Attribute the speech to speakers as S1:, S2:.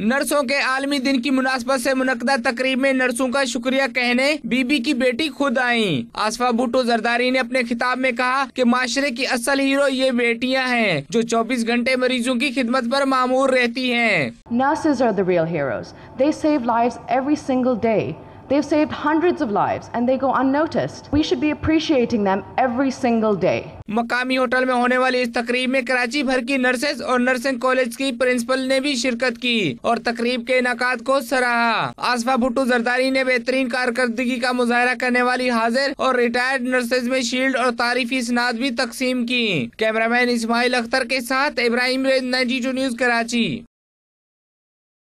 S1: नर्सों के आलमी दिन की मुनासबत से मुनदा तकरीब में नर्सों का शुक्रिया कहने बीबी की बेटी खुद आईं। आसफा भुटो जरदारी ने अपने खिताब में कहा कि माशरे की असल हीरो ये बेटियां हैं जो 24 घंटे मरीजों की खिदमत पर मामूर रहती हैं।
S2: They've saved hundreds of lives and they go unnoticed. We should be appreciating them every single day.
S1: मकामी होटल में होने वाली इस तकरीब में कराची भर की नर्सेज और नर्सिंग कॉलेज की प्रिंसिपल ने भी शिरकत की और तकरीब के इनका को सराहा आसफा भुट्टू जरदारी ने बेहतरीन कारकर्दगी का मुजाहरा करने वाली हाजिर और रिटायर्ड नर्सेज में शील्ड और तारीफी स्नात भी तकसीम की कैमरामैन इसमाइल अख्तर के साथ इब्राहिम रेज नाइन्टी न्यूज कराची